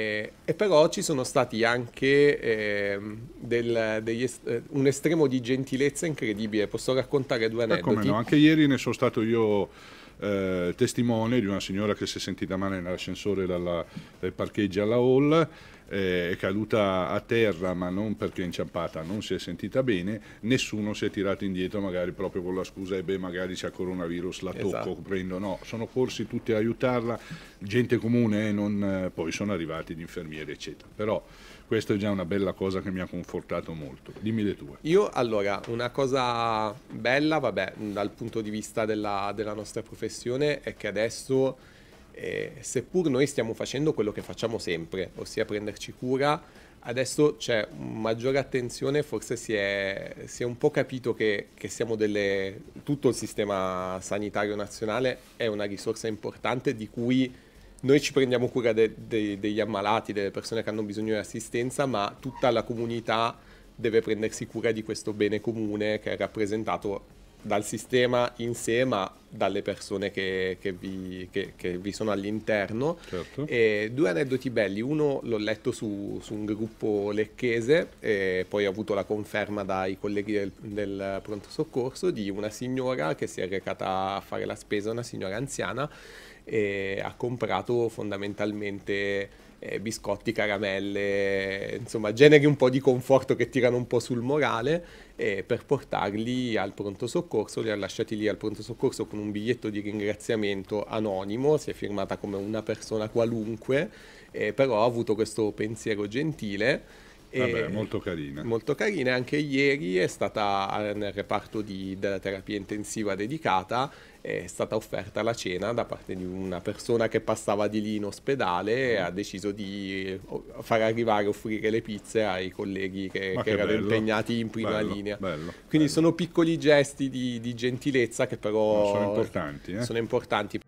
Eh, e, però ci sono stati anche eh, del, degli, eh, un estremo di gentilezza incredibile. Posso raccontare due eh, aneddoti? No? Anche ieri ne sono stato io... Eh, testimone di una signora che si è sentita male nell'ascensore dal parcheggio alla hall eh, è caduta a terra ma non perché è inciampata, non si è sentita bene, nessuno si è tirato indietro magari proprio con la scusa e eh beh magari c'è coronavirus, la tocco, esatto. prendo, no, sono corsi tutti a aiutarla, gente comune, eh, non, eh, poi sono arrivati gli infermieri eccetera, però questa è già una bella cosa che mi ha confortato molto. Dimmi le tue. Io allora, una cosa bella, vabbè, dal punto di vista della, della nostra professione è che adesso eh, seppur noi stiamo facendo quello che facciamo sempre, ossia prenderci cura, adesso c'è maggiore attenzione, forse si è, si è un po' capito che, che siamo delle, tutto il sistema sanitario nazionale è una risorsa importante di cui noi ci prendiamo cura de, de, degli ammalati, delle persone che hanno bisogno di assistenza, ma tutta la comunità deve prendersi cura di questo bene comune che è rappresentato dal sistema in sé, ma dalle persone che, che, vi, che, che vi, sono all'interno. Certo. due aneddoti belli, uno l'ho letto su, su, un gruppo lecchese e poi ho avuto la conferma dai colleghi del, del pronto soccorso di una signora che si è recata a fare la spesa, una signora anziana, e ha comprato fondamentalmente eh, biscotti, caramelle, insomma generi un po' di conforto che tirano un po' sul morale eh, per portarli al pronto soccorso, li ha lasciati lì al pronto soccorso con un biglietto di ringraziamento anonimo, si è firmata come una persona qualunque, eh, però ha avuto questo pensiero gentile Vabbè, molto carina. Molto carina, anche ieri è stata eh, nel reparto di, della terapia intensiva dedicata, è stata offerta la cena da parte di una persona che passava di lì in ospedale e ha deciso di far arrivare, offrire le pizze ai colleghi che, che, che erano bello, impegnati in prima bello, linea. Bello, Quindi sono piccoli gesti di, di gentilezza che però sono importanti. Eh? Sono importanti.